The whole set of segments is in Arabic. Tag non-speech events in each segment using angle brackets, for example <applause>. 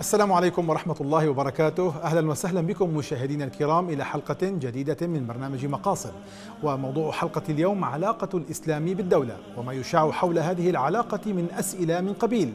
السلام عليكم ورحمة الله وبركاته أهلا وسهلا بكم مشاهدينا الكرام إلى حلقة جديدة من برنامج مقاصد وموضوع حلقة اليوم علاقة الإسلام بالدولة وما يشاع حول هذه العلاقة من أسئلة من قبيل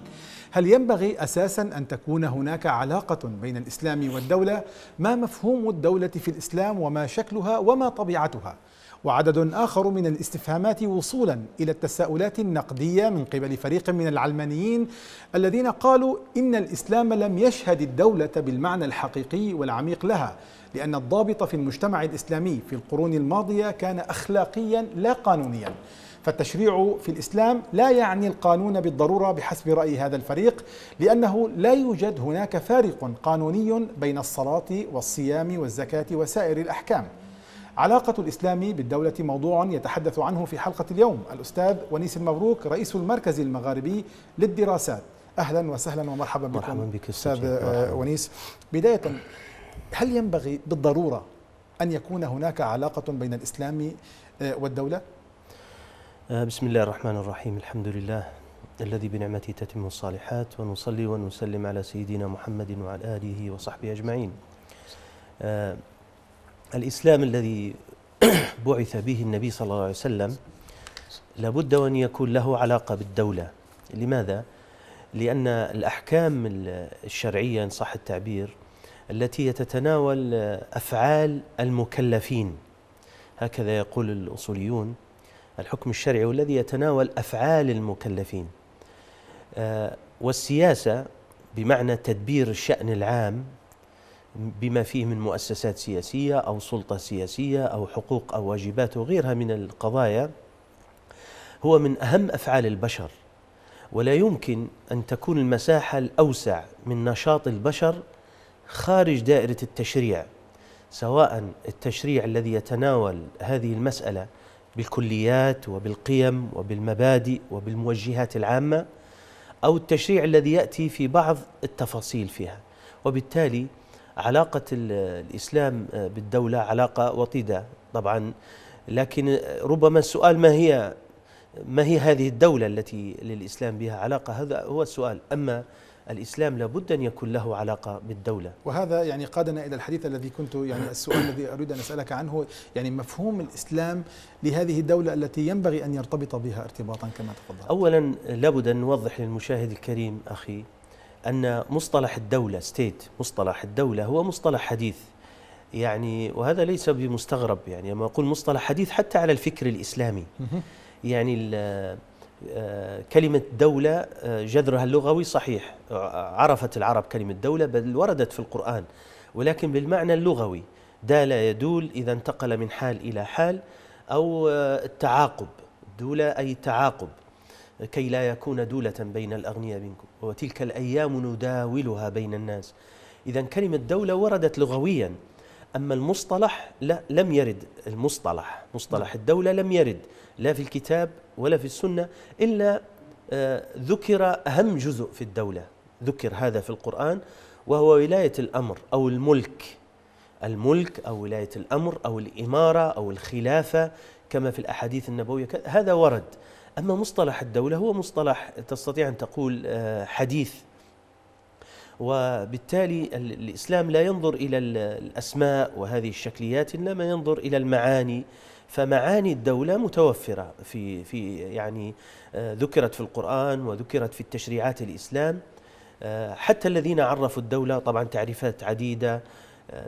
هل ينبغي أساسا أن تكون هناك علاقة بين الإسلام والدولة ما مفهوم الدولة في الإسلام وما شكلها وما طبيعتها وعدد آخر من الاستفهامات وصولا إلى التساؤلات النقدية من قبل فريق من العلمانيين الذين قالوا إن الإسلام لم يشهد الدولة بالمعنى الحقيقي والعميق لها لأن الضابط في المجتمع الإسلامي في القرون الماضية كان أخلاقيا لا قانونيا فالتشريع في الإسلام لا يعني القانون بالضرورة بحسب رأي هذا الفريق لأنه لا يوجد هناك فارق قانوني بين الصلاة والصيام والزكاة وسائر الأحكام علاقة الإسلام بالدولة موضوع يتحدث عنه في حلقة اليوم الأستاذ ونيس المبروك رئيس المركز المغاربي للدراسات أهلا وسهلا ومرحبا بكم مرحبا بك أستاذ ونيس بداية هل ينبغي بالضرورة أن يكون هناك علاقة بين الإسلام آه، والدولة؟ آه، بسم الله الرحمن الرحيم الحمد لله الذي بنعمته تتم الصالحات ونصلي ونسلم على سيدنا محمد وعلى آله وصحبه أجمعين آه، الإسلام الذي <clears throat> بعث به النبي صلى الله عليه وسلم لابد أن يكون له علاقة بالدولة لماذا؟ لأن الأحكام الشرعية إن صح التعبير التي تتناول أفعال المكلفين هكذا يقول الأصوليون الحكم الشرعي والذي يتناول أفعال المكلفين آه، والسياسة بمعنى تدبير الشأن العام بما فيه من مؤسسات سياسية أو سلطة سياسية أو حقوق أو واجبات وغيرها من القضايا هو من أهم أفعال البشر ولا يمكن أن تكون المساحة الأوسع من نشاط البشر خارج دائرة التشريع سواء التشريع الذي يتناول هذه المسألة بالكليات وبالقيم وبالمبادئ وبالموجهات العامة أو التشريع الذي يأتي في بعض التفاصيل فيها وبالتالي علاقة الإسلام آه، بالدولة علاقة وطيدة طبعا لكن آه، ربما السؤال ما هي ما هي هذه الدولة التي للإسلام بها علاقة هذا هو السؤال أما الإسلام لابد أن يكون له علاقة بالدولة وهذا يعني قادنا إلى الحديث الذي كنت يعني السؤال الذي أريد أن أسألك عنه يعني مفهوم الإسلام لهذه الدولة التي ينبغي أن يرتبط بها ارتباطا كما تفضلت أولا لابد أن نوضح للمشاهد الكريم أخي أن مصطلح الدولة ستيت مصطلح الدولة هو مصطلح حديث يعني وهذا ليس بمستغرب يعني لما أقول مصطلح حديث حتى على الفكر الإسلامي يعني آه، كلمة دولة آه، جذرها اللغوي صحيح عرفت العرب كلمة دولة بل وردت في القرآن ولكن بالمعنى اللغوي دال يدول إذا انتقل من حال إلى حال أو آه، التعاقب دولة أي تعاقب كي لا يكون دولة بين الأغنياء منكم وتلك الأيام نداولها بين الناس إذا كلمة دولة وردت لغويا أما المصطلح لا لم يرد المصطلح مصطلح الدولة لم يرد لا في الكتاب ولا في السنة إلا آه، ذكر أهم جزء في الدولة ذكر هذا في القرآن وهو ولاية الأمر أو الملك الملك أو ولاية الأمر أو الإمارة أو الخلافة كما في الأحاديث النبوية هذا ورد أما مصطلح الدولة هو مصطلح تستطيع أن تقول آه، حديث وبالتالي الإسلام لا ينظر إلى الأسماء وهذه الشكليات إنما ينظر إلى المعاني فمعاني الدولة متوفرة في في يعني آه، ذكرت في القرآن وذكرت في التشريعات الإسلام آه، حتى الذين عرفوا الدولة طبعا تعريفات عديدة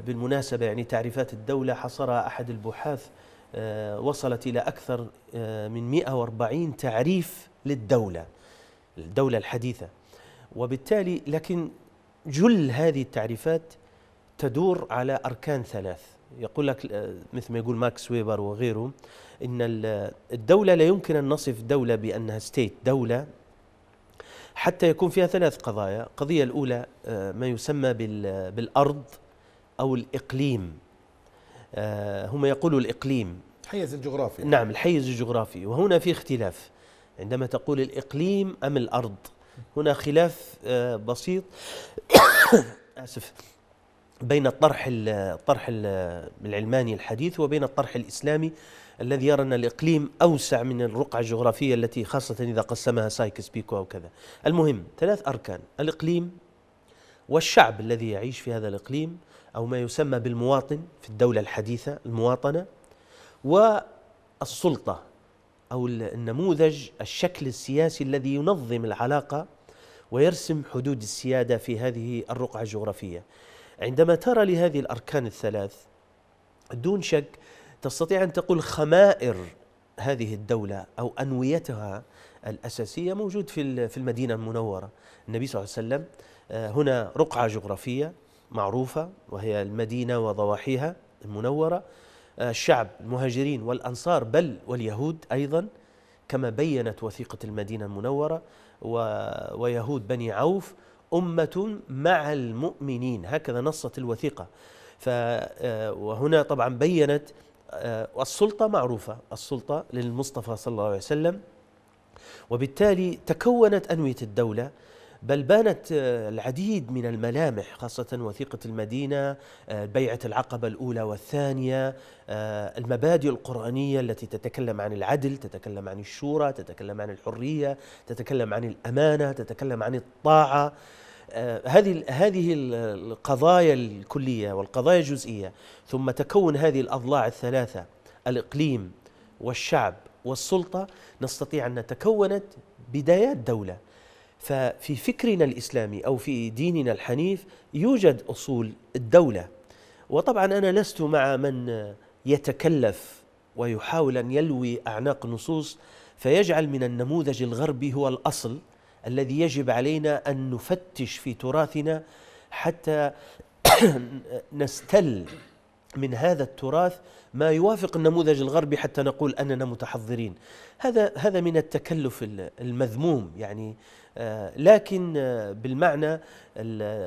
بالمناسبة يعني تعريفات الدولة حصرها أحد البحاث وصلت إلى أكثر آه، من 140 تعريف للدولة الدولة الحديثة وبالتالي لكن جل هذه التعريفات تدور على أركان ثلاث يقول لك آه، مثل ما يقول ماكس ويبر وغيره إن الدولة لا يمكن أن نصف دولة بأنها ستيت دولة حتى يكون فيها ثلاث قضايا القضية الأولى آه، ما يسمى بالأرض أو الإقليم هم يقولوا الإقليم الحيز الجغرافي نعم الحيز الجغرافي وهنا في اختلاف عندما تقول الإقليم أم الأرض هنا خلاف آه، بسيط <coughs> آسف بين الطرح الطرح العلماني الحديث وبين الطرح الإسلامي الذي يرى أن الإقليم أوسع من الرقعة الجغرافية التي خاصة إذا قسمها سايكس بيكو أو كذا المهم ثلاث أركان الإقليم والشعب الذي يعيش في هذا الإقليم أو ما يسمى بالمواطن في الدولة الحديثة المواطنة والسلطه او النموذج الشكل السياسي الذي ينظم العلاقه ويرسم حدود السياده في هذه الرقعه الجغرافيه. عندما ترى لهذه الاركان الثلاث دون شك تستطيع ان تقول خمائر هذه الدوله او انويتها الاساسيه موجود في في المدينه المنوره. النبي صلى الله عليه وسلم آه، هنا رقعه جغرافيه معروفه وهي المدينه وضواحيها المنوره آه، الشعب المهاجرين والأنصار بل واليهود أيضا كما بينت وثيقة المدينة المنورة ويهود بني عوف أمة مع المؤمنين هكذا نصت الوثيقة آه، وهنا طبعا بينت آه، السلطة معروفة السلطة للمصطفى صلى الله عليه وسلم وبالتالي تكونت أنوية الدولة بل بانت آه، العديد من الملامح خاصة وثيقة المدينة آه، بيعة العقبة الأولى والثانية آه، المبادئ القرآنية التي تتكلم عن العدل تتكلم عن الشورى تتكلم عن الحرية تتكلم عن الأمانة تتكلم عن الطاعة هذه هذه القضايا الكلية والقضايا الجزئية ثم تكون هذه الأضلاع الثلاثة الإقليم والشعب والسلطة نستطيع أن نتكونت بدايات دولة ففي فكرنا الاسلامي او في ديننا الحنيف يوجد اصول الدوله وطبعا انا لست مع من يتكلف ويحاول ان يلوي اعناق نصوص فيجعل من النموذج الغربي هو الاصل الذي يجب علينا ان نفتش في تراثنا حتى <coughs> نستل من هذا التراث ما يوافق النموذج الغربي حتى نقول اننا متحضرين هذا هذا من التكلف المذموم يعني آه، لكن آه، بالمعنى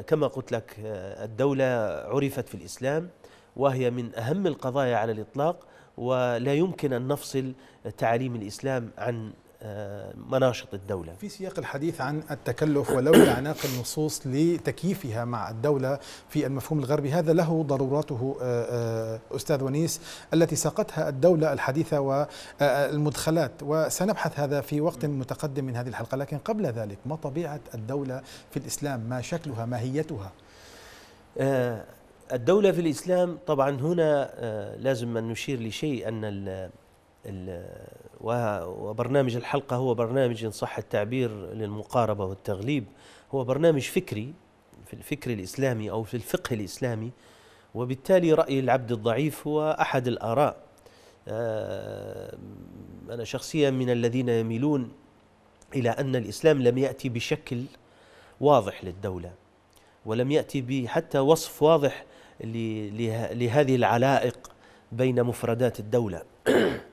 كما قلت لك آه، الدولة عرفت في الإسلام وهي من أهم القضايا على الإطلاق ولا يمكن أن نفصل تعاليم الإسلام عن مناشط الدولة في سياق الحديث عن التكلف ولولا <coughs> عناق النصوص لتكييفها مع الدولة في المفهوم الغربي هذا له ضروراته آه، آه، أستاذ ونيس التي ساقتها الدولة الحديثة والمدخلات وسنبحث هذا في وقت متقدم من هذه الحلقة لكن قبل ذلك ما طبيعة الدولة في الإسلام ما شكلها ماهيتها آه، الدولة في الإسلام طبعا هنا لازم أن نشير لشيء أن ال ال وبرنامج الحلقة هو برنامج إن صح التعبير للمقاربة والتغليب هو برنامج فكري في الفكر الإسلامي أو في الفقه الإسلامي وبالتالي رأي العبد الضعيف هو أحد الآراء آه، أنا شخصيا من الذين يميلون إلى أن الإسلام لم يأتي بشكل واضح للدولة ولم يأتي حتى وصف واضح لهذه العلائق بين مفردات الدولة <clears throat>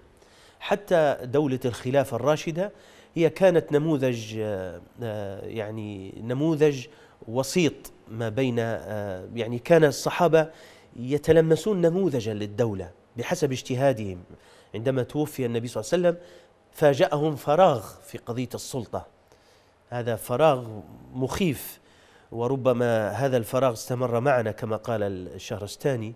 حتى دولة الخلافة الراشدة هي كانت نموذج آه، آه، يعني نموذج وسيط ما بين آه، يعني كان الصحابة يتلمسون نموذجا للدولة بحسب اجتهادهم عندما توفي النبي صلى الله عليه وسلم فاجأهم فراغ في قضية السلطة هذا فراغ مخيف وربما هذا الفراغ استمر معنا كما قال الشهرستاني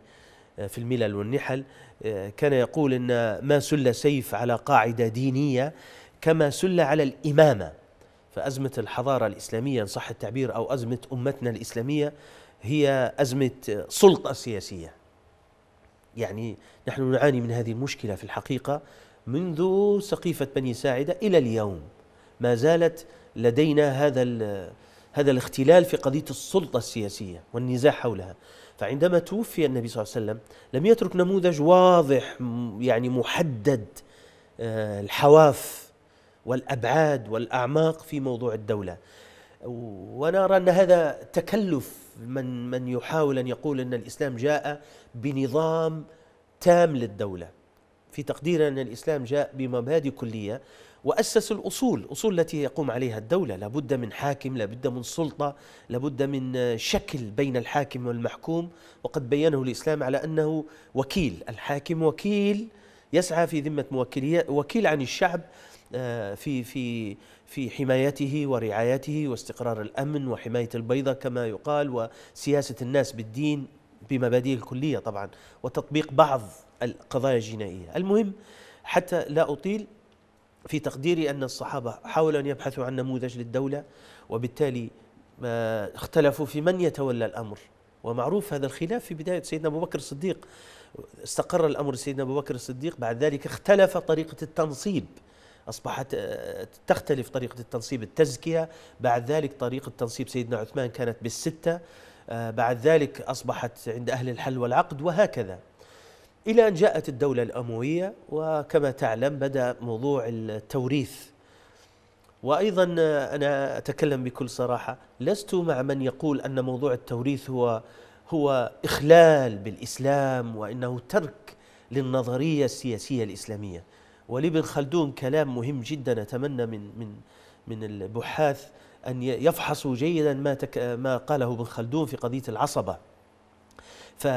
في الملل والنحل آه، كان يقول إن ما سل سيف على قاعدة دينية كما سل على الإمامة فأزمة الحضارة الإسلامية إن صح التعبير أو أزمة أمتنا الإسلامية هي أزمة سلطة سياسية يعني نحن نعاني من هذه المشكلة في الحقيقة منذ سقيفة بني ساعدة إلى اليوم ما زالت لدينا هذا هذا الاختلال في قضية السلطة السياسية والنزاع حولها فعندما توفي النبي صلى الله عليه وسلم لم يترك نموذج واضح يعني محدد آه، الحواف والأبعاد والأعماق في موضوع الدولة ونرى أن هذا تكلف من من يحاول أن يقول أن الإسلام جاء بنظام تام للدولة في تقدير أن الإسلام جاء بمبادئ كلية وأسس الأصول أصول التي يقوم عليها الدولة لابد من حاكم لابد من سلطة لابد من شكل بين الحاكم والمحكوم وقد بينه الإسلام على أنه وكيل الحاكم وكيل يسعى في ذمة موكلية وكيل عن الشعب آه، في في في حمايته ورعايته واستقرار الامن وحمايه البيضه كما يقال وسياسه الناس بالدين بمبادئه الكليه طبعا وتطبيق بعض القضايا الجنائيه، المهم حتى لا اطيل في تقديري أن الصحابة حاولوا أن يبحثوا عن نموذج للدولة وبالتالي آه، اختلفوا في من يتولى الأمر ومعروف هذا الخلاف في بداية سيدنا أبو بكر الصديق استقر الأمر سيدنا أبو بكر الصديق بعد ذلك اختلف طريقة التنصيب أصبحت آه، تختلف طريقة التنصيب التزكية بعد ذلك طريقة تنصيب سيدنا عثمان كانت بالستة آه، بعد ذلك أصبحت عند أهل الحل والعقد وهكذا إلى أن جاءت الدولة الأموية وكما تعلم بدأ موضوع التوريث وأيضا أنا أتكلم بكل صراحة لست مع من يقول أن موضوع التوريث هو هو إخلال بالإسلام وإنه ترك للنظرية السياسية الإسلامية ولابن خلدون كلام مهم جدا أتمنى من من من البحاث أن يفحصوا جيدا ما ما قاله ابن خلدون في قضية العصبة ف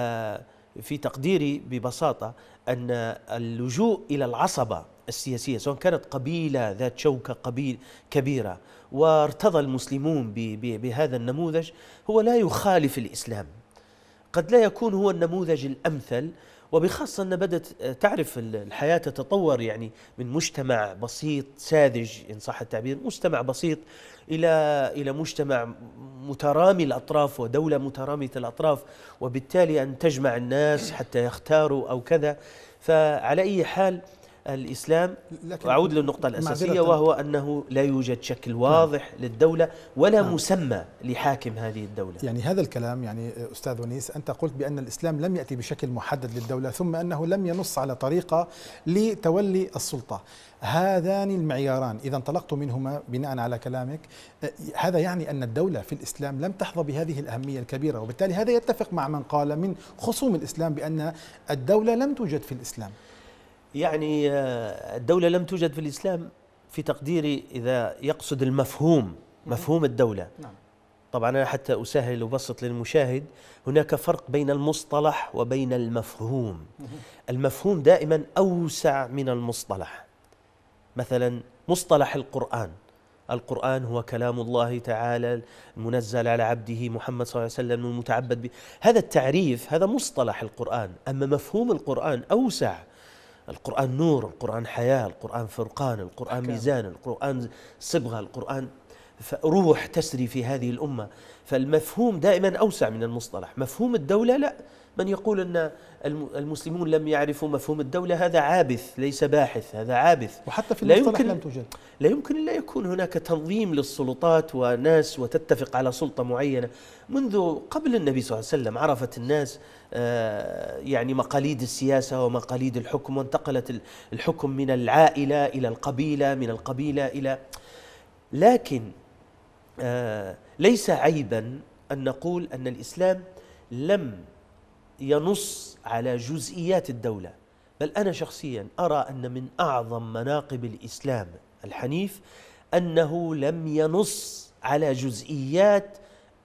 في تقديري ببساطه ان اللجوء الى العصبه السياسيه سواء كانت قبيله ذات شوكه قبيل كبيره وارتضى المسلمون بهذا النموذج هو لا يخالف الاسلام قد لا يكون هو النموذج الامثل وبخاصة أن بدأت آه، تعرف الحياة تتطور يعني من مجتمع بسيط ساذج إن صح التعبير مجتمع بسيط إلى إلى مجتمع مترامي الأطراف ودولة مترامية الأطراف وبالتالي أن تجمع الناس حتى يختاروا أو كذا فعلى أي حال الإسلام وأعود للنقطة الأساسية وهو أنه لا يوجد شكل واضح نعم. للدولة ولا نعم. مسمى لحاكم هذه الدولة يعني هذا الكلام يعني أستاذ ونيس أنت قلت بأن الإسلام لم يأتي بشكل محدد للدولة ثم أنه لم ينص على طريقة لتولي السلطة هذان المعياران إذا انطلقت منهما بناء على كلامك هذا يعني أن الدولة في الإسلام لم تحظى بهذه الأهمية الكبيرة وبالتالي هذا يتفق مع من قال من خصوم الإسلام بأن الدولة لم توجد في الإسلام يعني آه، الدولة لم توجد في الإسلام في تقديري إذا يقصد المفهوم مفهوم الدولة نعم. طبعا أنا حتى أسهل وبسط للمشاهد هناك فرق بين المصطلح وبين المفهوم المفهوم دائما أوسع من المصطلح مثلا مصطلح القرآن القرآن هو كلام الله تعالى المنزل على عبده محمد صلى الله عليه وسلم المتعبد به هذا التعريف هذا مصطلح القرآن أما مفهوم القرآن أوسع القرآن نور القرآن حياة القرآن فرقان القرآن ميزان القرآن صبغة القرآن روح تسري في هذه الأمة فالمفهوم دائما أوسع من المصطلح مفهوم الدولة لا من يقول أن المسلمون لم يعرفوا مفهوم الدولة هذا عابث ليس باحث هذا عابث وحتى في لا يمكن لم توجد لا يمكن لا يكون هناك تنظيم للسلطات وناس وتتفق على سلطة معينة منذ قبل النبي صلى الله عليه وسلم عرفت الناس آه، يعني مقاليد السياسة ومقاليد الحكم وانتقلت الحكم من العائلة إلى القبيلة من القبيلة إلى لكن آه، ليس عيبا أن نقول أن الإسلام لم ينص على جزئيات الدولة بل أنا شخصيا أرى أن من أعظم مناقب الإسلام الحنيف أنه لم ينص على جزئيات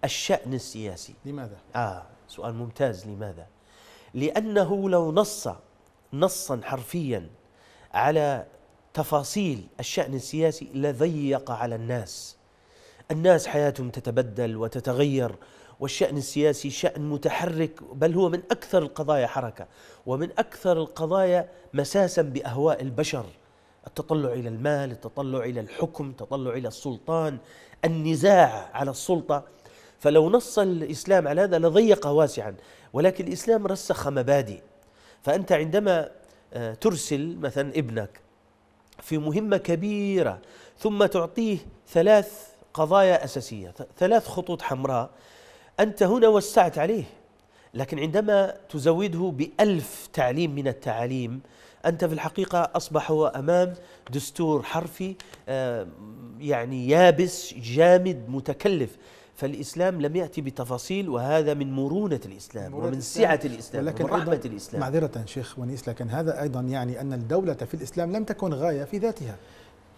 الشأن السياسي لماذا؟ آه سؤال ممتاز لماذا؟ لأنه لو نص نصا حرفيا على تفاصيل الشأن السياسي لضيق على الناس الناس حياتهم تتبدل وتتغير والشأن السياسي شأن متحرك بل هو من أكثر القضايا حركة ومن أكثر القضايا مساسا بأهواء البشر التطلع إلى المال التطلع إلى الحكم التطلع إلى السلطان النزاع على السلطة فلو نص الإسلام على هذا لضيق واسعا ولكن الإسلام رسخ مبادئ فأنت عندما آه، ترسل مثلا ابنك في مهمة كبيرة ثم تعطيه ثلاث قضايا أساسية ثلاث خطوط حمراء أنت هنا وسعت عليه لكن عندما تزوده بألف تعليم من التعاليم أنت في الحقيقة أصبح هو أمام دستور حرفي يعني يابس جامد متكلف فالإسلام لم يأتي بتفاصيل وهذا من مرونة الإسلام مرونة ومن سعة الإسلام ولكن ورحمة الإسلام معذرة شيخ ونيس لكن هذا أيضا يعني أن الدولة في الإسلام لم تكن غاية في ذاتها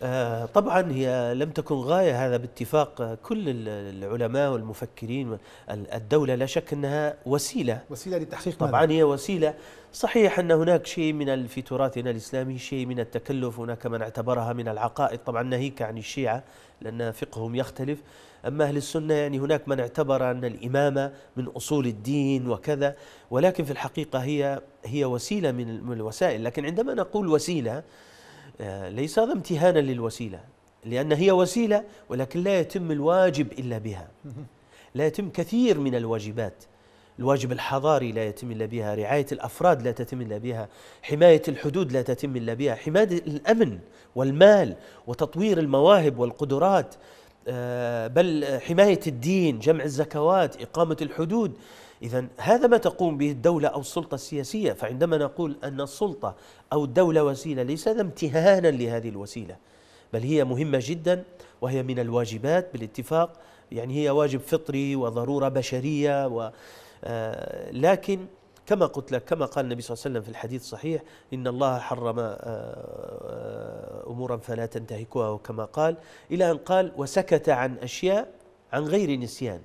آه، طبعا هي لم تكن غاية هذا باتفاق كل العلماء والمفكرين الدولة لا شك أنها وسيلة وسيلة لتحقيق طبعا ماذا؟ هي وسيلة صحيح أن هناك شيء من في تراثنا الإسلامي شيء من التكلف هناك من اعتبرها من العقائد طبعا ناهيك عن الشيعة لأن فقههم يختلف أما أهل السنة يعني هناك من اعتبر أن الإمامة من أصول الدين وكذا ولكن في الحقيقة هي هي وسيلة من الوسائل لكن عندما نقول وسيلة آه، ليس هذا امتهانا للوسيلة لأن هي وسيلة ولكن لا يتم الواجب إلا بها لا يتم كثير من الواجبات الواجب الحضاري لا يتم إلا بها رعاية الأفراد لا تتم إلا بها حماية الحدود لا تتم إلا بها حماية الأمن والمال وتطوير المواهب والقدرات آه، بل حماية الدين جمع الزكوات إقامة الحدود إذا هذا ما تقوم به الدولة أو السلطة السياسية فعندما نقول أن السلطة أو الدولة وسيلة ليس هذا امتهانا لهذه الوسيلة بل هي مهمة جدا وهي من الواجبات بالاتفاق يعني هي واجب فطري وضرورة بشرية و آه، لكن كما قلت لك كما قال النبي صلى الله عليه وسلم في الحديث الصحيح إن الله حرم آه، آه، أمورا فلا تنتهكوها كما قال إلى أن قال وسكت عن أشياء عن غير نسيان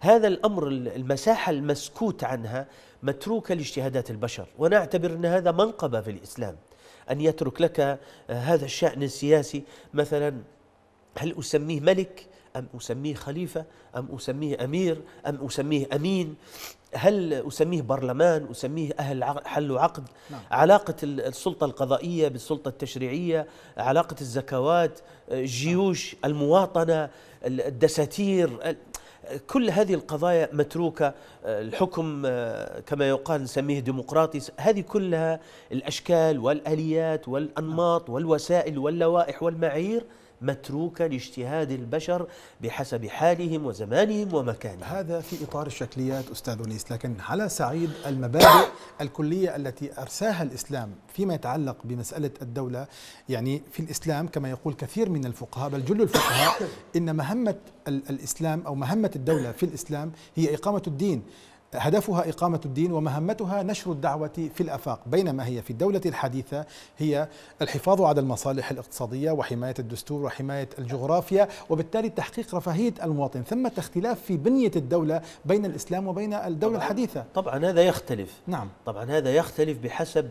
هذا الأمر المساحة المسكوت عنها متروكة لاجتهادات البشر وأنا أعتبر أن هذا منقبة في الإسلام أن يترك لك آه، هذا الشأن السياسي مثلا هل أسميه ملك أم أسميه خليفة أم أسميه أمير أم أسميه أمين هل أسميه برلمان أسميه أهل حل وعقد نعم. علاقة السلطة القضائية بالسلطة التشريعية علاقة الزكوات آه، الجيوش المواطنة الدساتير كل هذه القضايا متروكة آه، الحكم آه، كما يقال نسميه ديمقراطي هذه كلها الأشكال والآليات والأنماط والوسائل واللوائح والمعايير متروكة لاجتهاد البشر بحسب حالهم وزمانهم ومكانهم هذا في إطار الشكليات أستاذ أنيس لكن على صعيد المبادئ <coughs> الكلية التي أرساها الإسلام فيما يتعلق بمسألة الدولة يعني في الإسلام كما يقول كثير من الفقهاء بل جل الفقهاء إن مهمة الإسلام أو مهمة الدولة في الإسلام هي إقامة الدين هدفها إقامة الدين ومهمتها نشر الدعوة في الأفاق بينما هي في الدولة الحديثة هي الحفاظ على المصالح الاقتصادية وحماية الدستور وحماية الجغرافيا وبالتالي تحقيق رفاهية المواطن ثمة اختلاف في بنية الدولة بين الإسلام وبين الدولة طبعا الحديثة طبعا هذا يختلف نعم طبعا هذا يختلف بحسب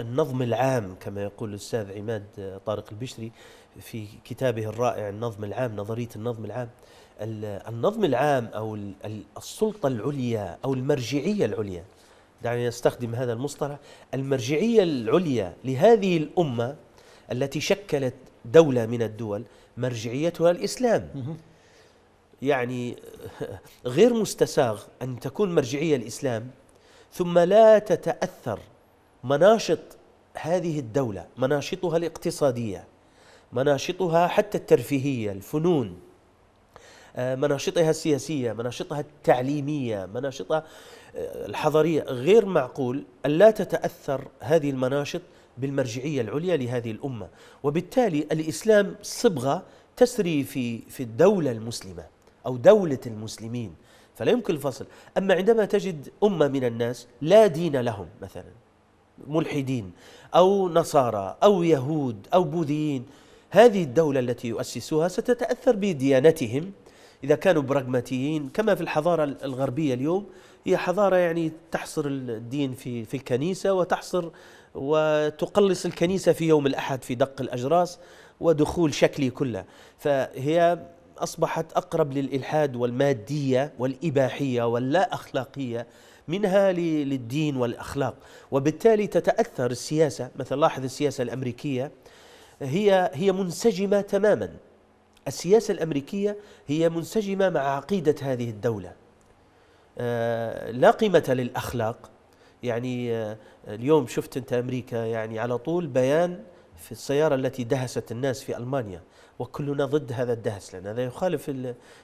النظم العام كما يقول الأستاذ عماد طارق البشري في كتابه الرائع النظم العام نظرية النظم العام النظم العام أو السلطة العليا أو المرجعية العليا دعني نستخدم هذا المصطلح المرجعية العليا لهذه الأمة التي شكلت دولة من الدول مرجعيتها الإسلام يعني <laughs> غير مستساغ أن تكون مرجعية الإسلام ثم لا تتأثر مناشط هذه الدولة مناشطها الاقتصادية مناشطها حتى الترفيهية الفنون آه، مناشطها السياسية مناشطها التعليمية مناشطها آه، الحضرية غير معقول ألا تتأثر هذه المناشط بالمرجعية العليا لهذه الأمة وبالتالي الإسلام صبغة تسري في, في الدولة المسلمة أو دولة المسلمين فلا يمكن الفصل أما عندما تجد أمة من الناس لا دين لهم مثلا ملحدين أو نصارى أو يهود أو بوذيين هذه الدولة التي يؤسسوها ستتأثر بديانتهم إذا كانوا براغماتيين كما في الحضارة الغربية اليوم هي حضارة يعني تحصر الدين في في الكنيسة وتحصر وتقلص الكنيسة في يوم الأحد في دق الأجراس ودخول شكلي كله فهي أصبحت أقرب للإلحاد والمادية والإباحية واللا أخلاقية منها للدين والأخلاق وبالتالي تتأثر السياسة مثلا لاحظ السياسة الأمريكية هي هي منسجمة تماما السياسة الأمريكية هي منسجمة مع عقيدة هذه الدولة آه، لا قيمة للأخلاق يعني آه، اليوم شفت أنت أمريكا يعني على طول بيان في السيارة التي دهست الناس في ألمانيا وكلنا ضد هذا الدهس لأن هذا يخالف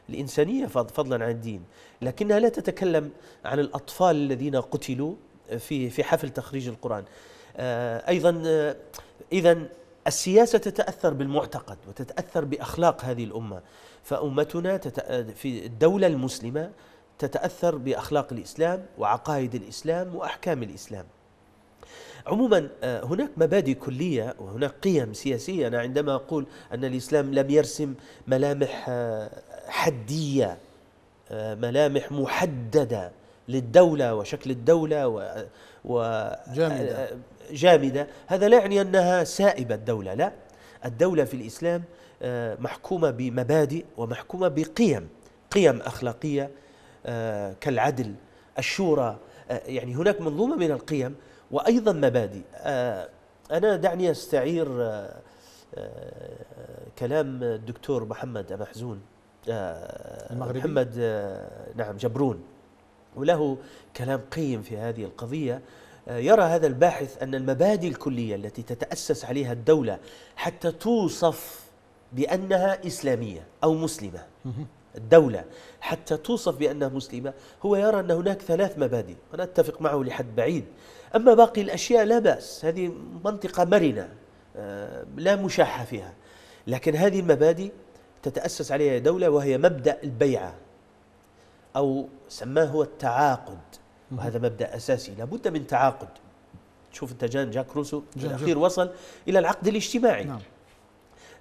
الإنسانية فضلا عن الدين لكنها لا تتكلم عن الأطفال الذين قتلوا في في حفل تخريج القرآن آه، أيضا إذا السياسة تتأثر بالمعتقد وتتأثر بأخلاق هذه الأمة فأمتنا في الدولة المسلمة تتأثر بأخلاق الإسلام وعقائد الإسلام وأحكام الإسلام عموما آه، هناك مبادئ كلية وهناك قيم سياسية أنا عندما أقول أن الإسلام لم يرسم ملامح آه، حدية آه، ملامح محددة للدولة وشكل الدولة و, و جامدة. جامدة هذا لا يعني أنها سائبة الدولة لا الدولة في الإسلام آه، محكومة بمبادئ ومحكومة بقيم قيم أخلاقية آه، كالعدل الشورى آه، يعني هناك منظومة من القيم وأيضا مبادئ أنا دعني أستعير كلام الدكتور محمد محزون المغربي محمد نعم جبرون وله كلام قيم في هذه القضية آه، يرى هذا الباحث أن المبادئ الكلية التي تتأسس عليها الدولة حتى توصف بأنها إسلامية أو مسلمة الدولة حتى توصف بأنها مسلمة هو يرى أن هناك ثلاث مبادئ وأنا أتفق معه لحد بعيد أما باقي الأشياء لا بأس هذه منطقة مرنة آه، لا مشاحة فيها لكن هذه المبادئ تتأسس عليها دولة وهي مبدأ البيعة أو سماه هو التعاقد وهذا مبدأ أساسي لابد من تعاقد تشوف أنت جان جاك روسو في الأخير وصل إلى العقد الاجتماعي نعم.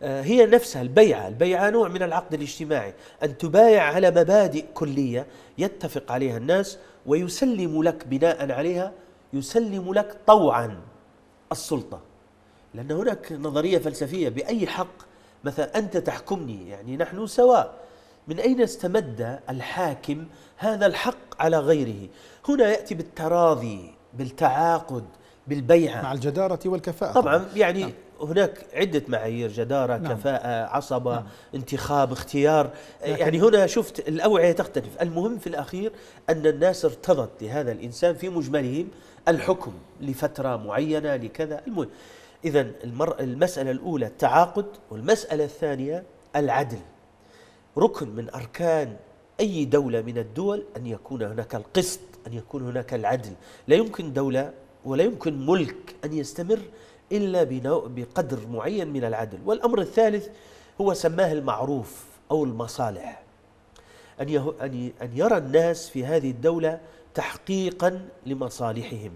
آه، هي نفسها البيعة البيعة نوع من العقد الاجتماعي أن تبايع على مبادئ كلية يتفق عليها الناس ويسلم لك بناء عليها يسلم لك طوعا السلطة لأن هناك نظرية فلسفية بأي حق مثلا أنت تحكمني يعني نحن سواء من أين استمد الحاكم هذا الحق على غيره هنا يأتي بالتراضي بالتعاقد بالبيعة مع الجدارة والكفاءة طبعا يعني نعم. هناك عدة معايير جدارة نعم. كفاءة عصبة نعم. انتخاب اختيار يعني هنا شفت الأوعية تختلف المهم في الأخير أن الناس ارتضت لهذا الإنسان في مجملهم الحكم لفترة معينة لكذا المهم إذا المسألة الأولى التعاقد والمسألة الثانية العدل ركن من أركان أي دولة من الدول أن يكون هناك القسط أن يكون هناك العدل لا يمكن دولة ولا يمكن ملك أن يستمر إلا بقدر معين من العدل والأمر الثالث هو سماه المعروف أو المصالح أن أن يرى الناس في هذه الدولة تحقيقا لمصالحهم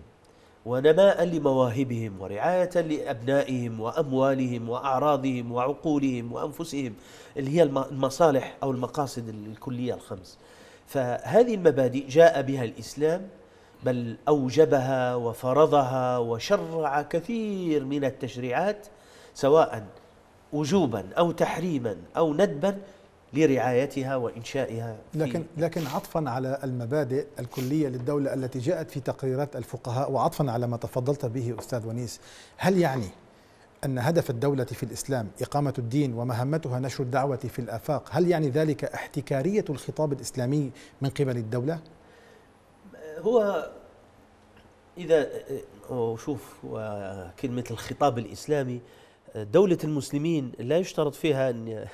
ونماء لمواهبهم ورعاية لأبنائهم وأموالهم وأعراضهم وعقولهم وأنفسهم اللي هي المصالح أو المقاصد الكلية الخمس فهذه المبادئ جاء بها الإسلام بل أوجبها وفرضها وشرع كثير من التشريعات سواء وجوبا أو تحريما أو ندبا لرعايتها وانشائها لكن لكن عطفا على المبادئ الكليه للدوله التي جاءت في تقريرات الفقهاء وعطفا على ما تفضلت به استاذ ونيس هل يعني أن هدف الدولة في الإسلام إقامة الدين ومهمتها نشر الدعوة في الآفاق هل يعني ذلك احتكارية الخطاب الإسلامي من قبل الدولة؟ هو إذا شوف كلمة الخطاب الإسلامي دولة المسلمين لا يشترط فيها أن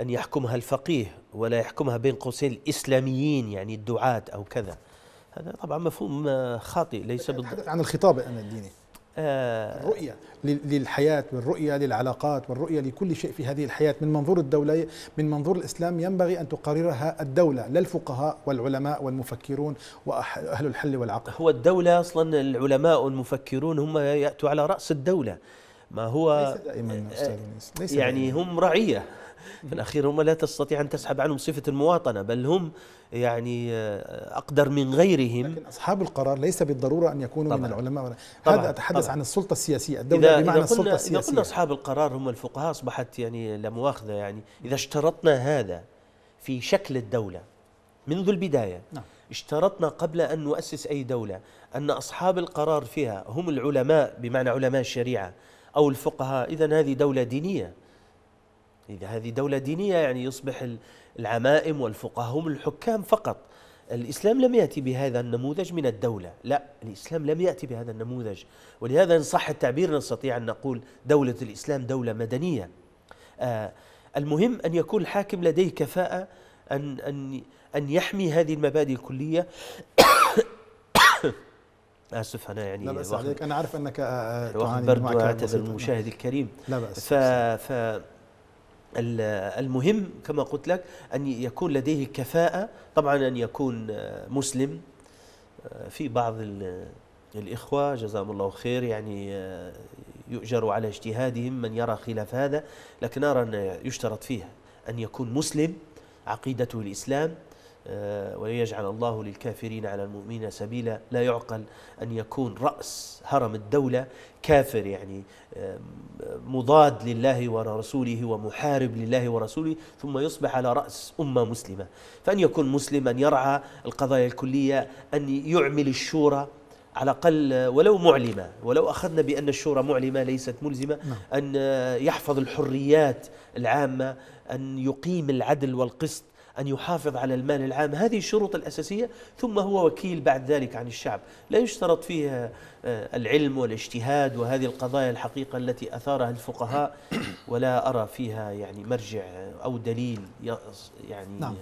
أن يحكمها الفقيه ولا يحكمها بين قوسين الإسلاميين يعني الدعاة أو كذا هذا طبعا مفهوم خاطئ ليس بالضبط عن الخطاب الديني الرؤية للحياة والرؤية للعلاقات والرؤية لكل شيء في هذه الحياة من منظور الدولة من منظور الإسلام ينبغي أن تقررها الدولة لا الفقهاء والعلماء والمفكرون وأهل الحل والعقل هو الدولة أصلا العلماء والمفكرون هم يأتوا على رأس الدولة ما هو ليس دائما ليس يعني دائما. هم رعية في الأخير هم لا تستطيع أن تسحب عنهم صفة المواطنة بل هم يعني آه، أقدر من غيرهم لكن أصحاب القرار ليس بالضرورة أن يكونوا طبعًا من العلماء هذا أتحدث طبعًا عن السلطة السياسية الدولة إذا بمعنى إذا السلطة السياسية إذا قلنا أصحاب القرار هم الفقهاء أصبحت يعني لا مؤاخذة يعني إذا اشترطنا هذا في شكل الدولة منذ البداية نعم. اشترطنا قبل أن نؤسس أي دولة أن أصحاب القرار فيها هم العلماء بمعنى علماء الشريعة أو الفقهاء إذا هذه دولة دينية إذا هذه دولة دينية يعني يصبح العمائم والفقهاء هم الحكام فقط الإسلام لم يأتي بهذا النموذج من الدولة لا الإسلام لم يأتي بهذا النموذج ولهذا إن صح التعبير نستطيع أن نقول دولة الإسلام دولة مدنية آه، المهم أن يكون الحاكم لديه كفاءة أن, أن, أن يحمي هذه المبادئ الكلية <coughs> اسف انا يعني لا بأس عليك انا عارف انك آه، تعاني برضو المشاهد الكريم لا بأس ف... ف... المهم كما قلت لك أن يكون لديه كفاءة طبعا أن يكون آه، مسلم آه، في بعض الإخوة جزاهم الله خير يعني آه، يؤجر على اجتهادهم من يرى خلاف هذا لكن أرى أن يشترط فيها أن يكون مسلم عقيدته الإسلام آه، وليجعل الله للكافرين على المؤمنين سبيلا لا يعقل أن يكون رأس هرم الدولة كافر يعني مضاد لله ورسوله ومحارب لله ورسوله ثم يصبح على رأس أمة مسلمة فأن يكون مسلما يرعى القضايا الكلية أن يعمل الشورى على الأقل آه، ولو معلمة ولو أخذنا بأن الشورى معلمة ليست ملزمة نعم. أن يحفظ الحريات العامة أن يقيم العدل والقسط أن يحافظ على المال العام هذه الشروط الأساسية ثم هو وكيل بعد ذلك عن الشعب لا يشترط فيها آه، العلم والاجتهاد وهذه القضايا الحقيقة التي أثارها الفقهاء ولا أرى فيها يعني مرجع أو دليل يعني نعم.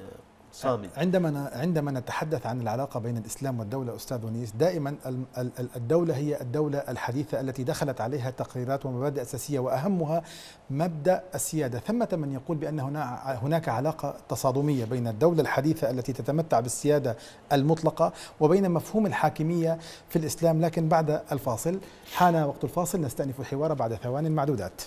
صامي عندما عندما نتحدث عن العلاقه بين الاسلام والدوله استاذ ونيس دائما الدوله هي الدوله الحديثه التي دخلت عليها تقريرات ومبادئ اساسيه واهمها مبدا السياده، ثمه من يقول بان هناك علاقه تصادميه بين الدوله الحديثه التي تتمتع بالسياده المطلقه وبين مفهوم الحاكميه في الاسلام لكن بعد الفاصل حان وقت الفاصل نستأنف الحوار بعد ثوان معدودات.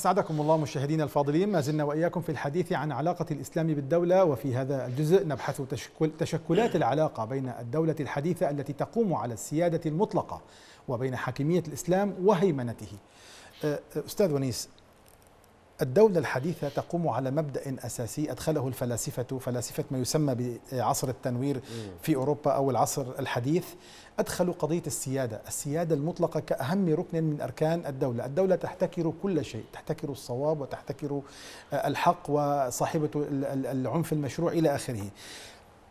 أسعدكم الله مشاهدينا الفاضلين ما زلنا وإياكم في الحديث عن علاقة الإسلام بالدولة وفي هذا الجزء نبحث تشكل تشكلات العلاقة بين الدولة الحديثة التي تقوم على السيادة المطلقة وبين حاكمية الإسلام وهيمنته أه، أستاذ ونيس الدولة الحديثة تقوم على مبدأ أساسي أدخله الفلاسفة فلاسفة ما يسمى بعصر التنوير في أوروبا أو العصر الحديث أدخلوا قضية السيادة السيادة المطلقة كأهم ركن من أركان الدولة الدولة تحتكر كل شيء تحتكر الصواب وتحتكر آه، الحق وصاحبة العنف المشروع إلى آخره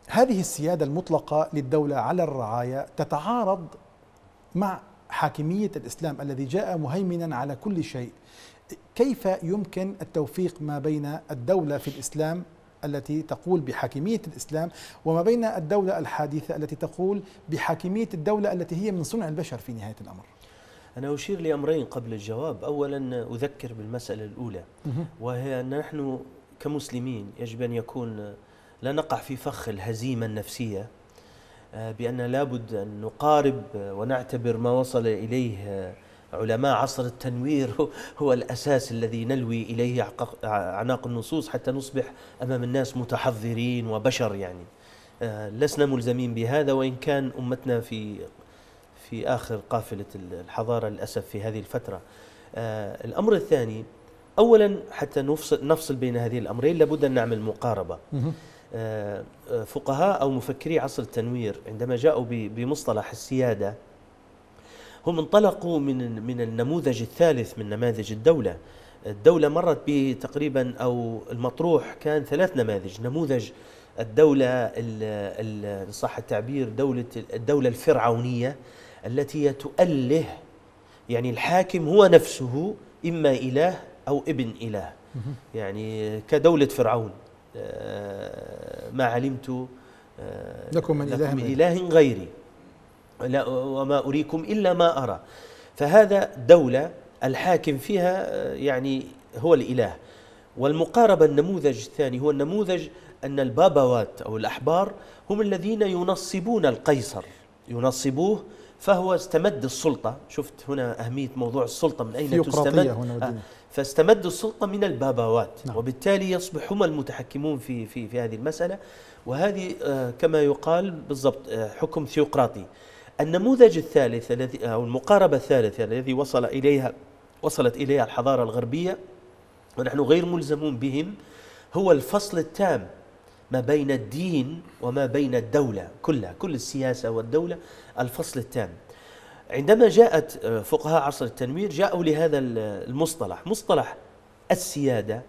هذه السيادة المطلقة للدولة على الرعاية تتعارض مع حاكمية الإسلام الذي جاء مهيمنا على كل شيء كيف يمكن التوفيق ما بين الدولة في الإسلام التي تقول بحاكمية الإسلام وما بين الدولة الحادثة التي تقول بحاكمية الدولة التي هي من صنع البشر في نهاية الأمر أنا أشير لأمرين قبل الجواب أولا أذكر بالمسألة الأولى وهي أن نحن كمسلمين يجب أن يكون لا نقع في فخ الهزيمة النفسية آه، بأن لابد أن نقارب آه، ونعتبر ما وصل إليه آه، علماء عصر التنوير هو الأساس الذي نلوي إليه أعناق النصوص حتى نصبح أمام الناس متحضرين وبشر يعني آه، لسنا ملزمين بهذا وإن كان أمتنا في في آخر قافلة الحضارة للأسف في هذه الفترة آه، الأمر الثاني أولا حتى نفصل, نفصل بين هذه الأمرين لابد أن نعمل مقاربة آه، فقهاء أو مفكري عصر التنوير عندما جاءوا بمصطلح السيادة هم انطلقوا من من النموذج الثالث من نماذج الدولة الدولة مرت بتقريبا أو المطروح كان ثلاث نماذج نموذج الدولة إن صح التعبير دولة الدولة الفرعونية التي هي تؤله يعني الحاكم هو نفسه إما إله أو ابن إله يعني كدولة فرعون آه، ما علمت آه، لكم من إله, لكم من إله غيري لا وما أريكم إلا ما أرى فهذا دولة الحاكم فيها آه، يعني هو الإله والمقاربة النموذج الثاني هو النموذج أن الباباوات أو الأحبار هم الذين ينصبون القيصر ينصبوه فهو استمد السلطة شفت هنا أهمية موضوع السلطة من أين تستمد هنا آه، فاستمد السلطة من الباباوات نعم. وبالتالي يصبح هم المتحكمون في, في, في هذه المسألة وهذه آه، كما يقال بالضبط حكم ثيوقراطي النموذج الثالث الذي أو المقاربة الثالثة الذي وصل إليها وصلت إليها الحضارة الغربية ونحن غير ملزمون بهم هو الفصل التام ما بين الدين وما بين الدولة كلها كل السياسة والدولة الفصل التام عندما جاءت آه، فقهاء عصر التنوير جاءوا لهذا المصطلح مصطلح السيادة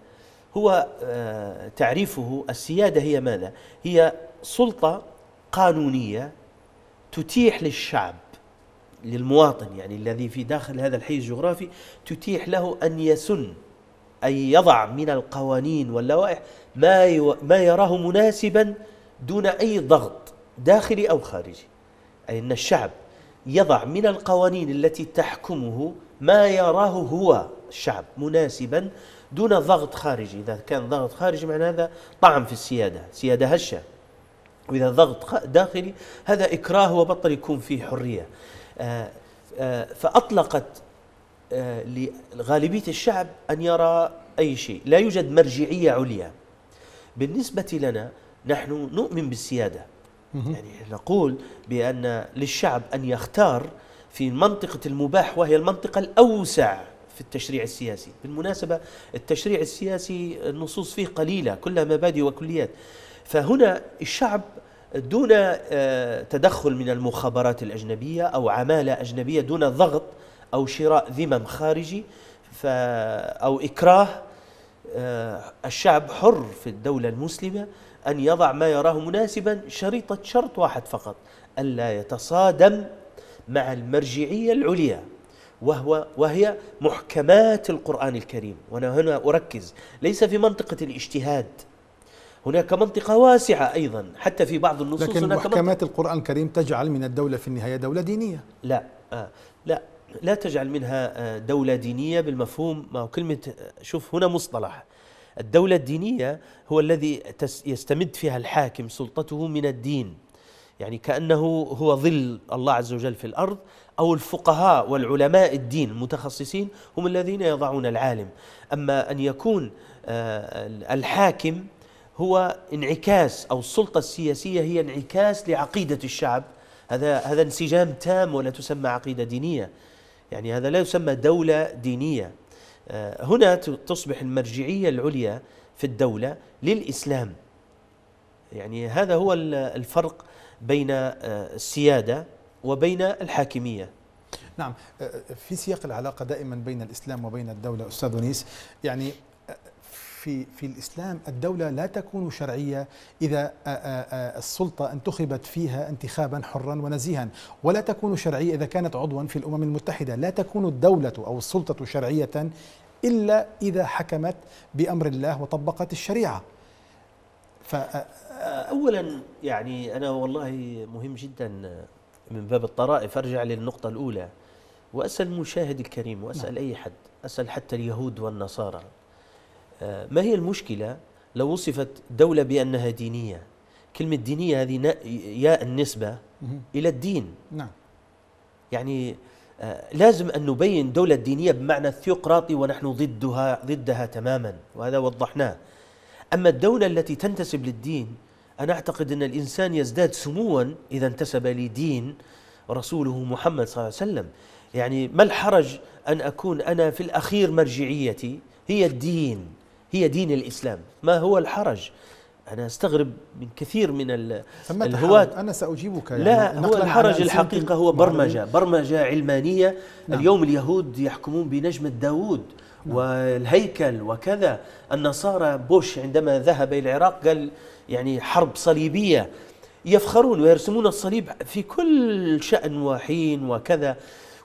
هو آه، تعريفه السيادة هي ماذا؟ هي سلطة قانونية تتيح للشعب للمواطن يعني الذي في داخل هذا الحيز الجغرافي تتيح له ان يسن أن يضع من القوانين واللوائح ما ما يراه مناسبا دون أي ضغط داخلي أو خارجي أي أن الشعب يضع من القوانين التي تحكمه ما يراه هو الشعب مناسبا دون ضغط خارجي إذا كان ضغط خارجي معنى هذا طعم في السيادة سيادة هشة وإذا ضغط داخلي هذا إكراه وبطل يكون فيه حرية آه، آه، فأطلقت آه، لغالبية الشعب أن يرى أي شيء لا يوجد مرجعية عليا بالنسبة لنا نحن نؤمن بالسيادة يعني نقول بأن للشعب أن يختار في منطقة المباح وهي المنطقة الأوسع في التشريع السياسي بالمناسبة التشريع السياسي النصوص فيه قليلة كلها مبادئ وكليات فهنا الشعب دون آه، تدخل من المخابرات الأجنبية أو عمالة أجنبية دون ضغط أو شراء ذمم خارجي أو إكراه آه، الشعب حر في الدولة المسلمة أن يضع ما يراه مناسبا شريطة شرط واحد فقط ألا يتصادم مع المرجعية العليا وهو وهي محكمات القرآن الكريم وأنا هنا أركز ليس في منطقة الاجتهاد هناك منطقة واسعة أيضا حتى في بعض النصوص لكن هناك محكمات القرآن الكريم تجعل من الدولة في النهاية دولة دينية لا آه لا لا تجعل منها آه، دولة دينية بالمفهوم ما هو كلمة آه، شوف هنا مصطلح الدولة الدينية هو الذي يستمد فيها الحاكم سلطته من الدين يعني كأنه هو ظل الله عز وجل في الأرض أو الفقهاء والعلماء الدين المتخصصين هم الذين يضعون العالم أما أن يكون آه، الحاكم هو انعكاس أو السلطة السياسية هي انعكاس لعقيدة الشعب هذا هذا انسجام تام ولا تسمى عقيدة دينية يعني هذا لا يسمى دولة دينية آه، هنا تصبح المرجعية العليا في الدولة للإسلام يعني هذا هو الفرق بين آه، السيادة وبين الحاكمية نعم آه، في سياق العلاقة دائما بين الإسلام وبين الدولة أستاذ أنيس يعني في في الاسلام الدوله لا تكون شرعيه اذا السلطه انتخبت فيها انتخابا حرا ونزيها، ولا تكون شرعيه اذا كانت عضوا في الامم المتحده، لا تكون الدوله او السلطه شرعيه الا اذا حكمت بامر الله وطبقت الشريعه. ف اولا يعني انا والله مهم جدا من باب الطرائف ارجع للنقطه الاولى واسال المشاهد الكريم واسال نعم. اي حد اسال حتى اليهود والنصارى آه، ما هي المشكلة لو وصفت دولة بأنها دينية كلمة دينية هذه ياء النسبة إلى الدين نعم يعني آه، لازم أن نبين دولة دينية بمعنى الثيوقراطي ونحن ضدها ضدها تماما وهذا وضحناه أما الدولة التي تنتسب للدين أنا أعتقد أن الإنسان يزداد سموا إذا انتسب لدين رسوله محمد صلى الله عليه وسلم يعني ما الحرج أن أكون أنا في الأخير مرجعيتي هي الدين هي دين الإسلام ما هو الحرج أنا أستغرب من كثير من الهواة أنا سأجيبك يعني لا هو الحرج الحقيقة هو برمجة برمجة علمانية نعم. اليوم اليهود يحكمون بنجمة داوود نعم. والهيكل وكذا النصارى بوش عندما ذهب إلى العراق قال يعني حرب صليبية يفخرون ويرسمون الصليب في كل شأن وحين وكذا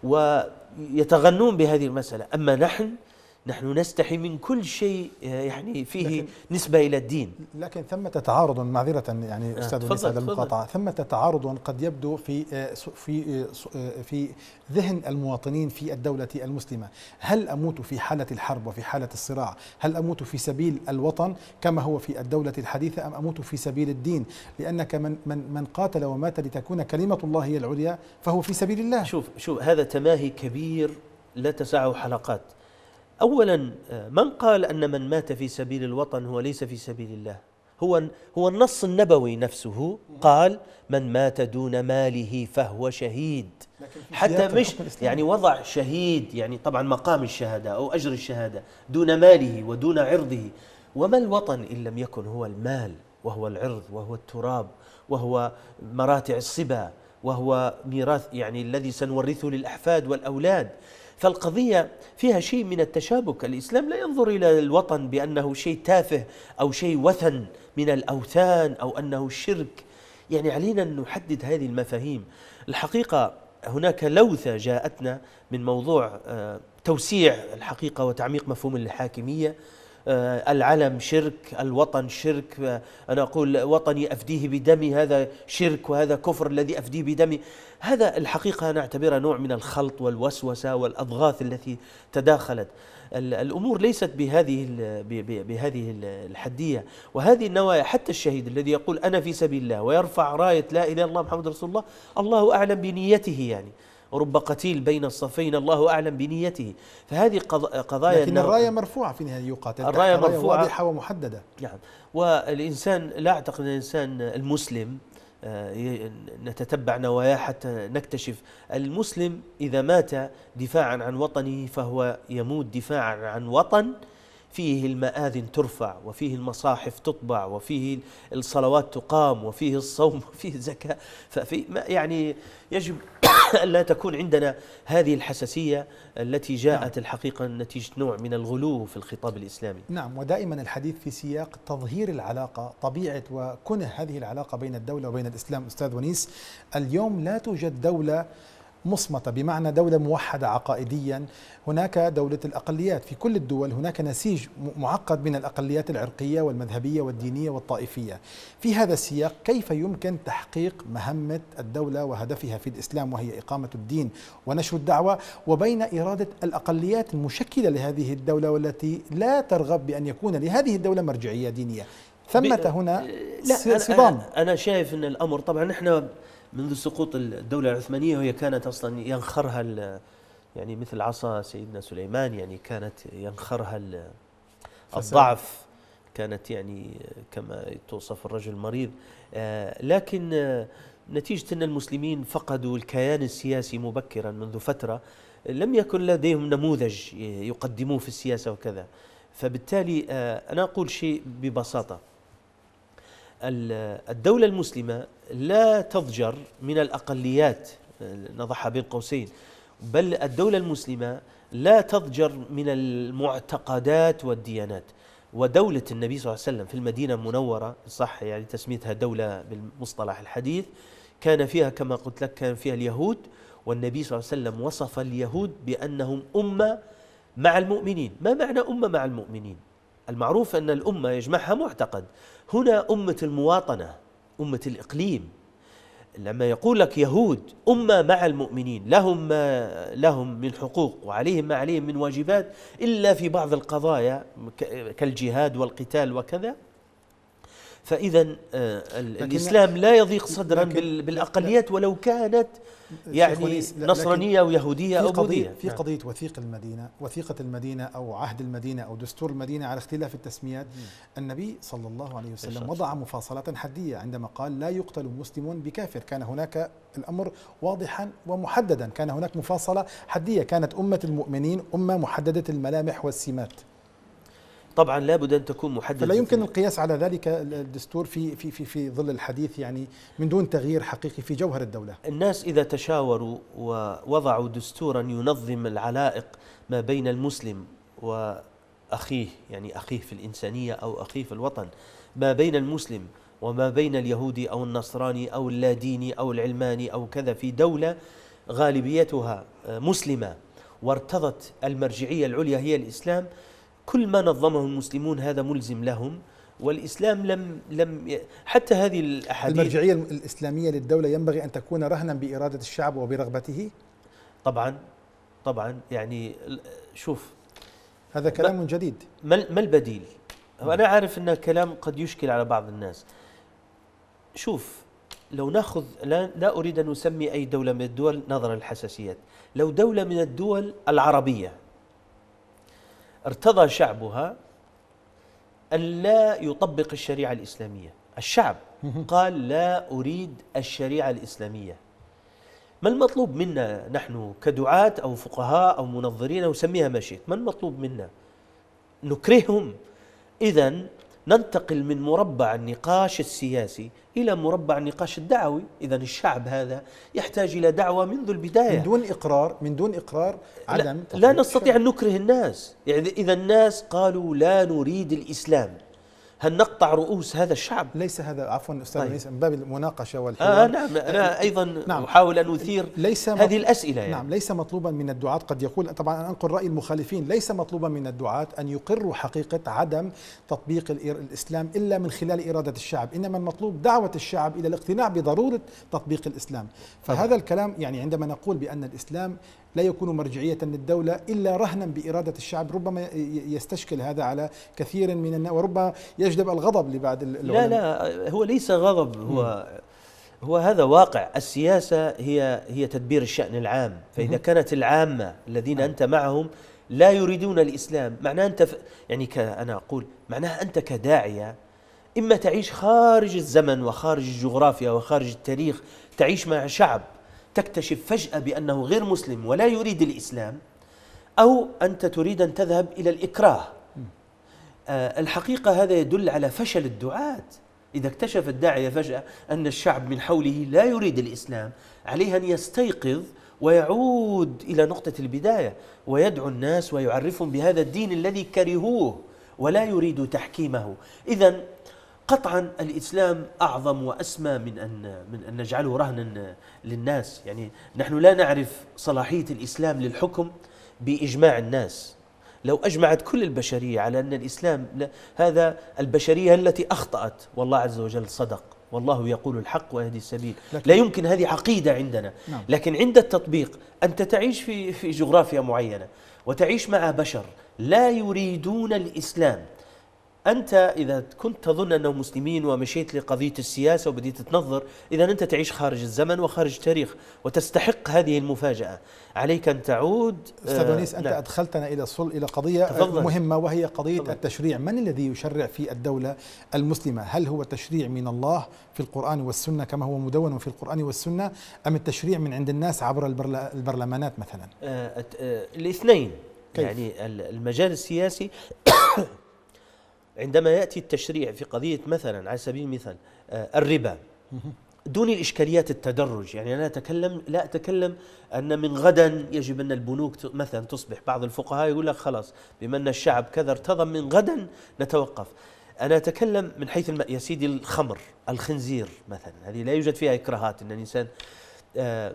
ويتغنون بهذه المسألة أما نحن نحن نستحي من كل شيء آه، يعني فيه نسبة إلى الدين لكن ثمة تعارض معذرة يعني آه، أستاذ وليس هذا المقاطعة ثمة تعارض قد يبدو في آه، في في ذهن المواطنين في الدولة المسلمة هل أموت في حالة الحرب وفي حالة الصراع هل أموت في سبيل الوطن كما هو في الدولة الحديثة أم أموت في سبيل الدين لأنك من, من, من قاتل ومات لتكون كلمة الله هي العليا فهو في سبيل الله شوف, شوف هذا تماهي كبير لا تسعه حلقات اولا آه، من قال ان من مات في سبيل الوطن هو ليس في سبيل الله هو هو النص النبوي نفسه قال من مات دون ماله فهو شهيد حتى مش يعني وضع شهيد يعني طبعا مقام الشهاده او اجر الشهاده دون ماله ودون عرضه وما الوطن ان لم يكن هو المال وهو العرض وهو التراب وهو مراتع الصبا وهو ميراث يعني الذي سنورثه للاحفاد والاولاد فالقضية فيها شيء من التشابك الإسلام لا ينظر إلى الوطن بأنه شيء تافه أو شيء وثن من الأوثان أو أنه شرك يعني علينا أن نحدد هذه المفاهيم الحقيقة هناك لوثة جاءتنا من موضوع آه، توسيع الحقيقة وتعميق مفهوم الحاكمية آه، العلم شرك الوطن شرك آه، أنا أقول وطني أفديه بدمي هذا شرك وهذا كفر الذي أفديه بدمي هذا الحقيقة أنا أعتبرها نوع من الخلط والوسوسة والأضغاث التي تداخلت الأمور ليست بهذه بهذه الحدية وهذه النوايا حتى الشهيد الذي يقول أنا في سبيل الله ويرفع راية لا إله إلا الله محمد رسول الله الله أعلم بنيته يعني رب قتيل بين الصفين الله أعلم بنيته فهذه قضايا لكن الراية مرفوعة في نهاية يقاتل الراية مرفوعة واضحة ومحددة نعم والإنسان لا أعتقد ان الإنسان المسلم آه، نتتبع نواياه حتى نكتشف المسلم إذا مات دفاعا عن وطنه فهو يموت دفاعا عن وطن فيه المآذن ترفع وفيه المصاحف تطبع وفيه الصلوات تقام وفيه الصوم وفيه الزكاة ففي يعني يجب <coughs> ألا تكون عندنا هذه الحساسية التي جاءت نعم. الحقيقة نتيجة نوع من الغلو في الخطاب الإسلامي نعم ودائما الحديث في سياق تظهير العلاقة طبيعة وكنه هذه العلاقة بين الدولة وبين الإسلام أستاذ ونيس اليوم لا توجد دولة مصمتة بمعنى دولة موحدة عقائديا هناك دولة الأقليات في كل الدول هناك نسيج معقد من الأقليات العرقية والمذهبية والدينية والطائفية في هذا السياق كيف يمكن تحقيق مهمة الدولة وهدفها في الإسلام وهي إقامة الدين ونشر الدعوة وبين إرادة الأقليات المشكلة لهذه الدولة والتي لا ترغب بأن يكون لهذه الدولة مرجعية دينية ثمة هنا صدام أنا شايف أن الأمر طبعا نحن منذ سقوط الدولة العثمانية وهي كانت أصلا ينخرها يعني مثل عصا سيدنا سليمان يعني كانت ينخرها الضعف كانت يعني كما توصف الرجل المريض آه، لكن آه، نتيجة أن المسلمين فقدوا الكيان السياسي مبكرا منذ فترة لم يكن لديهم نموذج يقدموه في السياسة وكذا فبالتالي آه، أنا أقول شيء ببساطة الدولة المسلمة لا تضجر من الأقليات نضحها بين قوسين بل الدولة المسلمة لا تضجر من المعتقدات والديانات ودولة النبي صلى الله عليه وسلم في المدينة المنورة صح يعني تسميتها دولة بالمصطلح الحديث كان فيها كما قلت لك كان فيها اليهود والنبي صلى الله عليه وسلم وصف اليهود بأنهم أمة مع المؤمنين ما معنى أمة مع المؤمنين المعروف أن الأمة يجمعها معتقد هنا أمة المواطنة أمة الإقليم لما يقول لك يهود أمة مع المؤمنين لهم ما لهم من حقوق وعليهم ما عليهم من واجبات إلا في بعض القضايا كالجهاد والقتال وكذا فاذا آه، الاسلام لا يضيق صدرا بالاقليات ولو كانت يعني نصرانيه او يهوديه او قضيه في نعم. قضيه وثيق المدينه وثيقه المدينه او عهد المدينه او دستور المدينه على اختلاف التسميات النبي صلى الله عليه وسلم وضع مفاصلات حديه عندما قال لا يقتل مسلم بكافر كان هناك الامر واضحا ومحددا كان هناك مفاصله حديه كانت امه المؤمنين امه محدده الملامح والسمات طبعا لابد ان تكون محدده فلا يمكن القياس على ذلك الدستور في في في في ظل الحديث يعني من دون تغيير حقيقي في جوهر الدوله الناس اذا تشاوروا ووضعوا دستورا ينظم العلائق ما بين المسلم واخيه يعني اخيه في الانسانيه او اخيه في الوطن ما بين المسلم وما بين اليهودي او النصراني او اللاديني او العلماني او كذا في دوله غالبيتها مسلمه وارتضت المرجعيه العليا هي الاسلام كل ما نظمه المسلمون هذا ملزم لهم والاسلام لم لم حتى هذه الاحاديث المرجعيه الاسلاميه للدوله ينبغي ان تكون رهنا باراده الشعب وبرغبته طبعا طبعا يعني شوف هذا كلام جديد ما البديل؟ انا عارف ان كلام قد يشكل على بعض الناس شوف لو ناخذ لا, لا اريد ان اسمي اي دوله من الدول نظرا للحساسيات لو دوله من الدول العربيه ارتضى شعبها ألا يطبق الشريعة الإسلامية الشعب قال لا أريد الشريعة الإسلامية ما المطلوب منا نحن كدعاة أو فقهاء أو منظرين أو سميها ما شئت ما المطلوب منا نكرههم إذا ننتقل من مربع النقاش السياسي إلى مربع النقاش الدعوي إذا الشعب هذا يحتاج إلى دعوة منذ البداية من دون إقرار من دون إقرار عدم لا, لا نستطيع أن نكره الناس يعني إذا الناس قالوا لا نريد الإسلام هل نقطع رؤوس هذا الشعب؟ ليس هذا عفوا أستاذ طيب. ليس من باب المناقشة آه، والحوار آه نعم أنا آه، آه، أيضا نعم. أحاول أن أثير ليس هذه الأسئلة يعني. نعم ليس مطلوبا من الدعاة قد يقول طبعا أنا أنقل رأي المخالفين ليس مطلوبا من الدعاة أن يقروا حقيقة عدم تطبيق الإسلام إلا من خلال إرادة الشعب إنما المطلوب دعوة الشعب إلى الاقتناع بضرورة تطبيق الإسلام فهذا الكلام يعني عندما نقول بأن الإسلام لا يكون مرجعية للدولة إلا رهنا بإرادة الشعب ربما يستشكل هذا على كثير من الناس وربما يجلب الغضب لبعض لا لا هو ليس غضب هو هو هذا واقع السياسة هي هي تدبير الشأن العام فإذا كانت العامة الذين نعم. أنت معهم لا يريدون الإسلام معناه أنت يعني أنا أقول معناه أنت كداعية إما تعيش خارج الزمن وخارج الجغرافيا وخارج التاريخ تعيش مع شعب تكتشف فجأة بأنه غير مسلم ولا يريد الإسلام أو أنت تريد أن تذهب إلى الإكراه آه، الحقيقة هذا يدل على فشل الدعاة إذا اكتشف الداعية فجأة أن الشعب من حوله لا يريد الإسلام عليه أن يستيقظ ويعود إلى نقطة البداية ويدعو الناس ويعرفهم بهذا الدين الذي كرهوه ولا يريد تحكيمه إذا قطعا الاسلام اعظم واسمى من ان من ان نجعله رهنا للناس، يعني نحن لا نعرف صلاحيه الاسلام للحكم باجماع الناس. لو اجمعت كل البشريه على ان الاسلام هذا البشريه التي اخطات والله عز وجل صدق، والله يقول الحق ويهدي السبيل، لا يمكن هذه عقيده عندنا، نعم. لكن عند التطبيق انت تعيش في في جغرافيا معينه وتعيش مع بشر لا يريدون الاسلام أنت إذا كنت تظن أنهم مسلمين ومشيت لقضية السياسة وبديت تنظر إذا أنت تعيش خارج الزمن وخارج التاريخ وتستحق هذه المفاجأة عليك أن تعود أستاذ انيس آه، أنت نعم. أدخلتنا إلى صل إلى قضية تفضل. مهمة وهي قضية تفضل. التشريع من الذي يشرع في الدولة المسلمة هل هو تشريع من الله في القرآن والسنة كما هو مدون في القرآن والسنة أم التشريع من عند الناس عبر البرلمانات مثلا آه آه الاثنين كيف؟ يعني المجال السياسي عندما يأتي التشريع في قضية مثلا على سبيل المثال آه، الربا دون الإشكاليات التدرج يعني أنا أتكلم لا أتكلم أن من غدا يجب أن البنوك مثلا تصبح بعض الفقهاء يقول لك خلاص بما أن الشعب كذا ارتضى من غدا نتوقف أنا أتكلم من حيث الم... يا سيدي الخمر الخنزير مثلا هذه لا يوجد فيها إكراهات أن الإنسان آه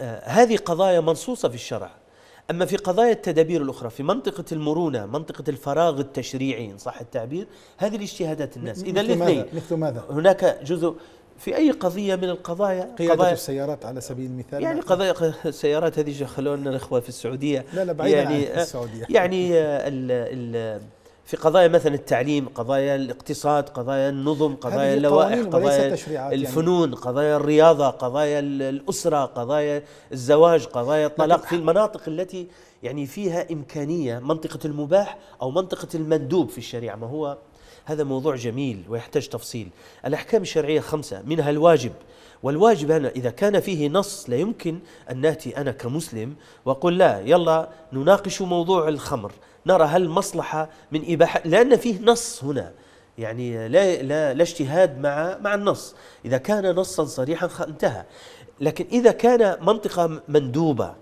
آه هذه قضايا منصوصة في الشرع أما في قضايا التدابير الأخرى في منطقة المرونة منطقة الفراغ التشريعي إن صح التعبير هذه الاجتهادات الناس إذا الاثنين مثل ماذا؟ هناك جزء في أي قضية من القضايا قيادة قضايا السيارات على سبيل المثال يعني قضايا السيارات هذه خلونا الإخوة في السعودية لا لا بعيدا يعني عن السعودية يعني <laughs> في قضايا مثلا التعليم قضايا الاقتصاد قضايا النظم قضايا اللوائح قضايا يعني. الفنون يعني. قضايا الرياضة قضايا الأسرة قضايا الزواج قضايا الطلاق في المناطق التي يعني فيها إمكانية منطقة المباح أو منطقة المندوب في الشريعة ما هو هذا موضوع جميل ويحتاج تفصيل الأحكام الشرعية خمسة منها الواجب والواجب هنا إذا كان فيه نص لا يمكن أن نأتي أنا كمسلم وأقول لا يلا نناقش موضوع الخمر نرى هل مصلحة من إباحة لأن فيه نص هنا يعني لا لا لا اجتهاد مع مع النص إذا كان نصا صريحا انتهى لكن إذا كان منطقة مندوبة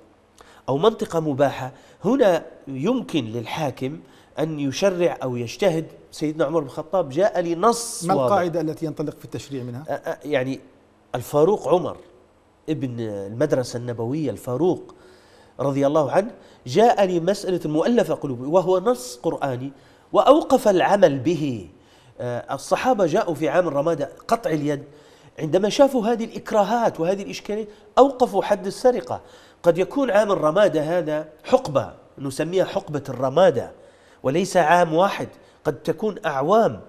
أو منطقة مباحة هنا يمكن للحاكم أن يشرع أو يجتهد سيدنا عمر بن الخطاب جاء لنص ما القاعدة التي ينطلق في التشريع منها؟ يعني الفاروق عمر ابن المدرسة النبوية الفاروق رضي الله عنه جاءني مسألة مؤلفة قلوبي وهو نص قرآني وأوقف العمل به آه، الصحابة جاءوا في عام الرمادة قطع اليد عندما شافوا هذه الإكراهات وهذه الإشكالية أوقفوا حد السرقة قد يكون عام الرمادة هذا حقبة نسميها حقبة الرمادة وليس عام واحد قد تكون أعوام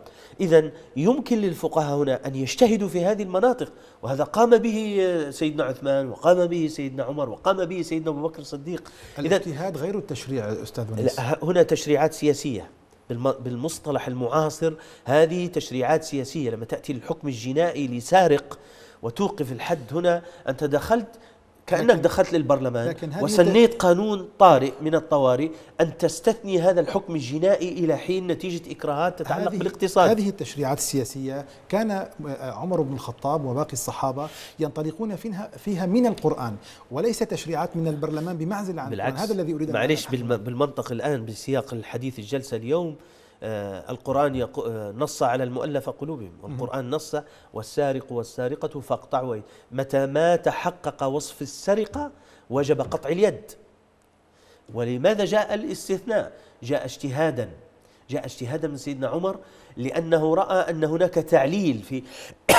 إذا يمكن للفقهاء هنا أن يجتهدوا في هذه المناطق وهذا قام به سيدنا عثمان وقام به سيدنا عمر وقام به سيدنا أبو بكر الصديق الاجتهاد غير التشريع أستاذ لا هنا تشريعات سياسية بالمصطلح المعاصر هذه تشريعات سياسية لما تأتي الحكم الجنائي لسارق وتوقف الحد هنا أنت دخلت كأنك دخلت للبرلمان لكن وسنيت قانون طارئ من الطوارئ أن تستثني هذا الحكم الجنائي إلى حين نتيجة إكراهات تتعلق بالاقتصاد هذه التشريعات السياسية كان آه، عمر بن الخطاب وباقي الصحابة ينطلقون فيها, فيها من القرآن وليس تشريعات من البرلمان بمعزل عن بالعكس هذا الذي أريد أن معلش بالمنطق الآن بسياق الحديث الجلسة اليوم آه، القرآن آه، نص على المؤلف قلوبهم والقرآن نص والسارق والسارقة فاقطعوا متى ما تحقق وصف السرقة وجب قطع اليد ولماذا جاء الاستثناء جاء اجتهادا جاء اجتهادا من سيدنا عمر لأنه رأى أن هناك تعليل في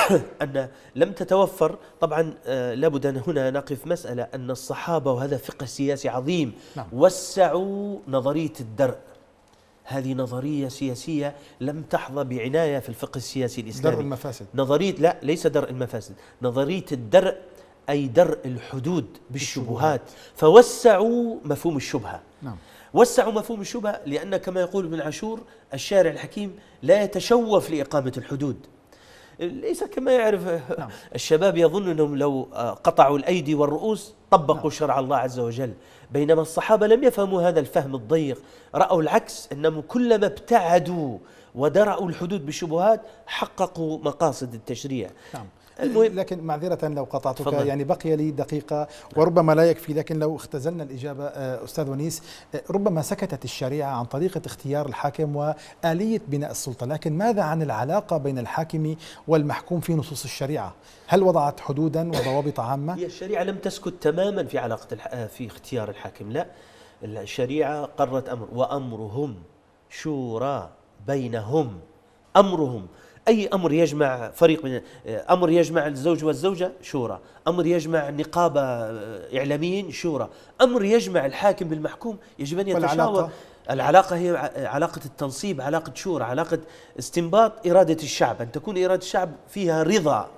<coughs> أن لم تتوفر طبعا آه، لابد أن هنا نقف مسألة أن الصحابة وهذا فقه سياسي عظيم نعم. وسعوا نظرية الدرء هذه نظرية سياسية لم تحظى بعناية في الفقه السياسي الإسلامي درء المفاسد نظرية لا ليس درء المفاسد نظرية الدرء أي درء الحدود بالشبهات فوسعوا مفهوم الشبهة نعم وسعوا مفهوم الشبهة لأن كما يقول ابن عاشور الشارع الحكيم لا يتشوف لإقامة الحدود ليس كما يعرف نعم. <laughs> الشباب يظن أنهم لو قطعوا الأيدي والرؤوس طبقوا نعم. شرع الله عز وجل بينما الصحابة لم يفهموا هذا الفهم الضيق رأوا العكس أنهم كلما ابتعدوا ودرأوا الحدود بالشبهات حققوا مقاصد التشريع نعم. المهم لكن معذرة لو قطعتك فضل. يعني بقي لي دقيقة وربما لا يكفي لكن لو اختزلنا الإجابة آه، أستاذ ونيس آه، ربما سكتت الشريعة عن طريقة اختيار الحاكم وآلية بناء السلطة لكن ماذا عن العلاقة بين الحاكم والمحكوم في نصوص الشريعة هل وضعت حدودا وضوابط عامة؟ هي الشريعة لم تسكت تماما في علاقة آه، في اختيار الحاكم لا الشريعة قررت أمر وأمرهم شورى بينهم أمرهم أي أمر يجمع فريق من أمر يجمع الزوج والزوجة شورى أمر يجمع نقابة آه، إعلاميين شورى أمر يجمع الحاكم بالمحكوم يجب أن يتشاور العلاقة هي علاقة التنصيب علاقة شورى علاقة استنباط إرادة الشعب أن تكون إرادة الشعب فيها رضا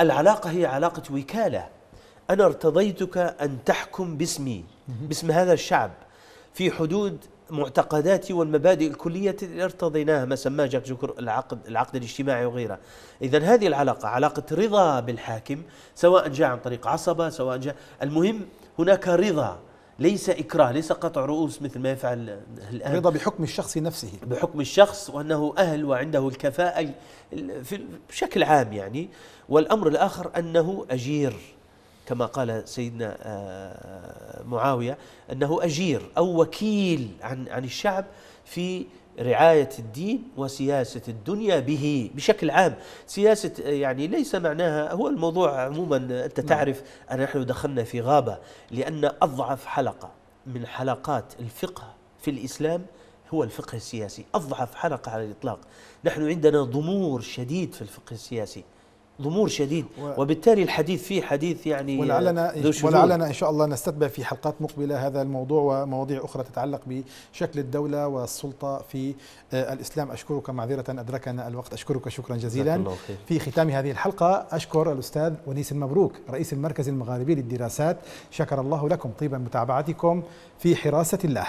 العلاقة هي علاقة وكالة أنا ارتضيتك أن تحكم باسمي باسم هذا الشعب في حدود معتقدات والمبادئ الكلية اللي ارتضيناها ما سماه جاك جوكر العقد العقد الاجتماعي وغيره إذا هذه العلاقة علاقة رضا بالحاكم سواء جاء عن طريق عصبة سواء جاء المهم هناك رضا ليس إكراه ليس قطع رؤوس مثل ما يفعل الآن رضا بحكم الشخص نفسه بحكم الشخص وأنه أهل وعنده الكفاءة بشكل عام يعني والأمر الآخر أنه أجير كما قال سيدنا آه، معاوية أنه أجير أو وكيل عن, عن الشعب في رعاية الدين وسياسة الدنيا به بشكل عام سياسة آه، يعني ليس معناها هو الموضوع عموما آه، أنت نعم. تعرف أن نحن دخلنا في غابة لأن أضعف حلقة من حلقات الفقه في الإسلام هو الفقه السياسي أضعف حلقة على الإطلاق نحن عندنا ضمور شديد في الفقه السياسي ضمور شديد وبالتالي الحديث فيه حديث يعني ولعلنا ولعلنا ان شاء الله نستتبع في حلقات مقبله هذا الموضوع ومواضيع اخرى تتعلق بشكل الدوله والسلطه في آه، الاسلام اشكرك معذره ادركنا الوقت اشكرك شكرا جزيلا في ختام هذه الحلقه اشكر الاستاذ ونيس المبروك رئيس المركز المغاربي للدراسات شكر الله لكم طيبا متابعتكم في حراسه الله